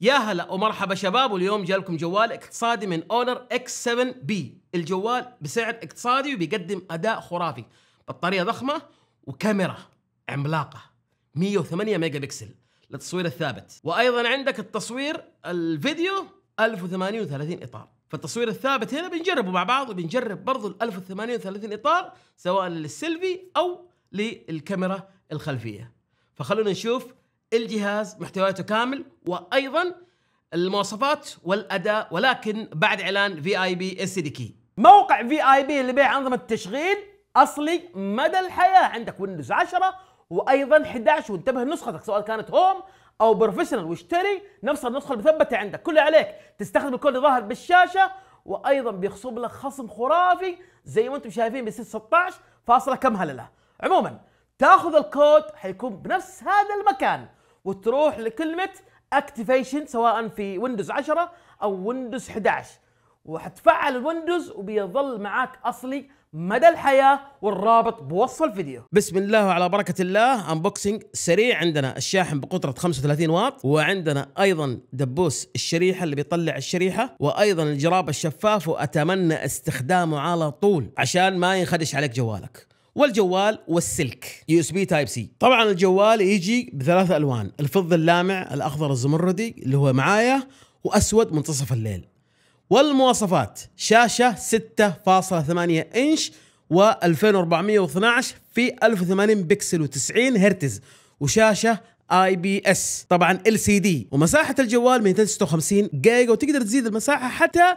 يا هلا ومرحبا شباب واليوم جالكم جوال اقتصادي من اونر اكس 7 بي الجوال بسعر اقتصادي وبيقدم اداء خرافي بطاريه ضخمه وكاميرا عملاقه 108 ميجا بكسل للتصوير الثابت وايضا عندك التصوير الفيديو 1038 اطار فالتصوير الثابت هنا بنجربه مع بعض وبنجرب برضه ال 1038 اطار سواء للسيلفي او للكاميرا الخلفيه فخلونا نشوف الجهاز محتوياته كامل وايضا المواصفات والاداء ولكن بعد اعلان في اي بي اس دي كي موقع في اي بي لبيع انظمه التشغيل اصلي مدى الحياه عندك ويندوز 10 وايضا 11 وانتبه لنسختك سواء كانت هوم او بروفيشنال واشتري نفس النسخه المثبته عندك كل عليك تستخدم الكود اللي ظاهر بالشاشه وايضا بيخصم لك خصم خرافي زي ما انتم شايفين ب 16 فاصله كم هلله عموما تاخذ الكود حيكون بنفس هذا المكان وتروح لكلمه اكتيفيشن سواء في ويندوز 10 او ويندوز 11 وحتفعل الويندوز وبيظل معاك اصلي مدى الحياة والرابط بوصف الفيديو بسم الله وعلى بركة الله انبوكسنج سريع عندنا الشاحن بقدرة 35 واط وعندنا ايضا دبوس الشريحة اللي بيطلع الشريحة وايضا الجراب الشفاف واتمنى استخدامه على طول عشان ما ينخدش عليك جوالك والجوال والسلك يو اس بي تايب سي طبعا الجوال يجي بثلاث الوان الفضي اللامع الاخضر الزمردي اللي هو معايا واسود منتصف الليل والمواصفات شاشه 6.8 انش و2412 في 1080 بكسل و90 هرتز وشاشه اي بي اس طبعا ال سي دي ومساحه الجوال 256 جيجا وتقدر تزيد المساحه حتى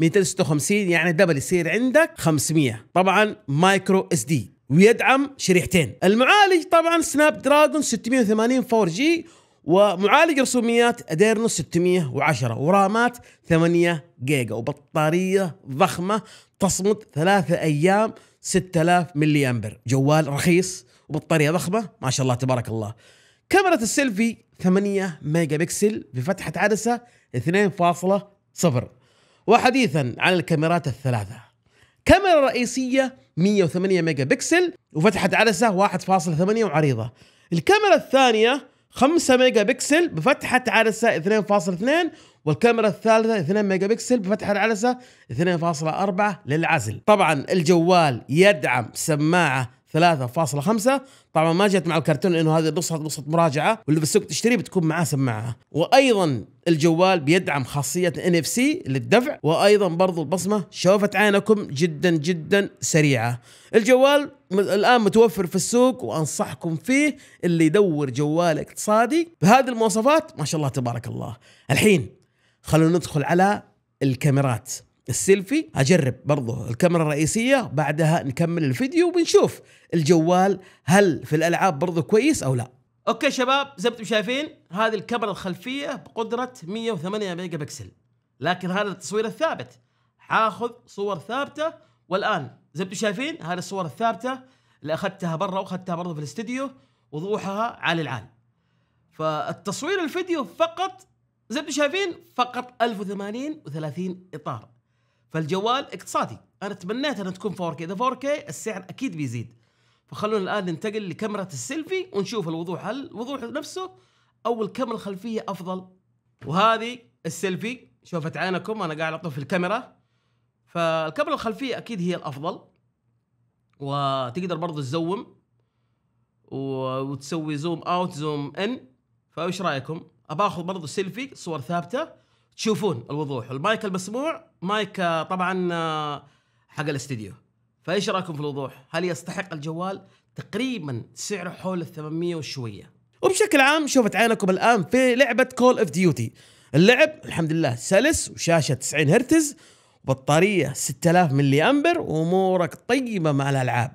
256 يعني دبل يصير عندك 500 طبعا مايكرو اس دي ويدعم شريحتين المعالج طبعا سناب دراجون 680 4 جي ومعالج رسوميات اديرنو 610 ورامات 8 جيجا وبطاريه ضخمه تصمد ثلاثة ايام 6000 ملي امبر جوال رخيص وبطاريه ضخمه ما شاء الله تبارك الله كاميرا السيلفي 8 ميجا بكسل بفتحه عدسه 2.0 وحديثا عن الكاميرات الثلاثه كاميرا رئيسية 108 ميجا بكسل وفتحة عدسة 1.8 وعريضة الكاميرا الثانية 5 ميجا بكسل بفتحة عدسة 2.2 والكاميرا الثالثة 2 ميجا بكسل بفتحة العدسة 2.4 للعزل طبعا الجوال يدعم سماعة 3.5 طبعا ما جت مع الكرتون لانه هذه بصة بصة مراجعه واللي بالسوق تشتري بتكون معاه سماعه وايضا الجوال بيدعم خاصيه ان اف سي للدفع وايضا برضو البصمه شوفت عينكم جدا جدا سريعه الجوال الان متوفر في السوق وانصحكم فيه اللي يدور جوال اقتصادي بهذه المواصفات ما شاء الله تبارك الله الحين خلونا ندخل على الكاميرات السيلفي اجرب برضه الكاميرا الرئيسيه بعدها نكمل الفيديو وبنشوف الجوال هل في الالعاب برضه كويس او لا اوكي شباب زي ما انتم شايفين هذه الكاميرا الخلفيه بقدره 108 ميجا بكسل لكن هذا التصوير الثابت حاخذ صور ثابته والان زي ما انتم شايفين هذه الصور الثابته اللي اخذتها برا واخذتها برضه في الاستديو وضوحها عالي العال فالتصوير الفيديو فقط زي ما انتم شايفين فقط 1080 و30 اطار فالجوال اقتصادي انا تمنيت انها تكون 4K اذا 4K السعر اكيد بيزيد فخلونا الان ننتقل لكاميرا السيلفي ونشوف الوضوح هل الوضوح نفسه او الكاميرا الخلفيه افضل وهذه السيلفي شوفت عينكم انا قاعد اطفي الكاميرا فالكاميرا الخلفيه اكيد هي الافضل وتقدر برضه تزوم وتسوي زوم اوت زوم ان فايش رايكم اباخذ برضه سيلفي صور ثابته تشوفون الوضوح المايك المسموع مايك آه، طبعا آه، حق الاستديو فايش رايكم في الوضوح هل يستحق الجوال تقريبا سعره حول ال 800 وشويه وبشكل عام شوفت عينكم الان في لعبه كول اوف ديوتي اللعب الحمد لله سلس وشاشه 90 هرتز وبطاريه 6000 ملي امبر وامورك طيبه مع الالعاب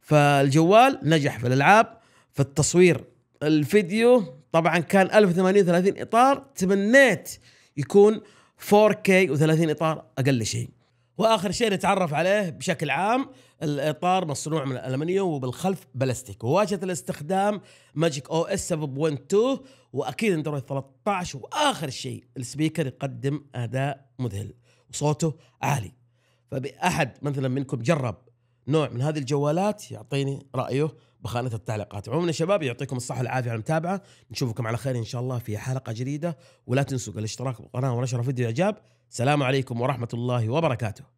فالجوال نجح في الالعاب في التصوير الفيديو طبعا كان 1038 اطار تمنيت يكون 4K و30 اطار اقل شيء واخر شيء نتعرف عليه بشكل عام الاطار مصنوع من الالمنيوم وبالخلف بلاستيك وواجهه الاستخدام ماجيك او اس 7.2 واكيد اندرويد 13 واخر شيء السبيكر يقدم اداء مذهل وصوته عالي فباحد مثلا منكم جرب نوع من هذه الجوالات يعطيني رايه بخانه التعليقات عموما يا شباب يعطيكم الصحة والعافية على المتابعة نشوفكم على خير إن شاء الله في حلقة جديدة ولا تنسوا الاشتراك بالقناة ونشر فيديو إعجاب سلام عليكم ورحمة الله وبركاته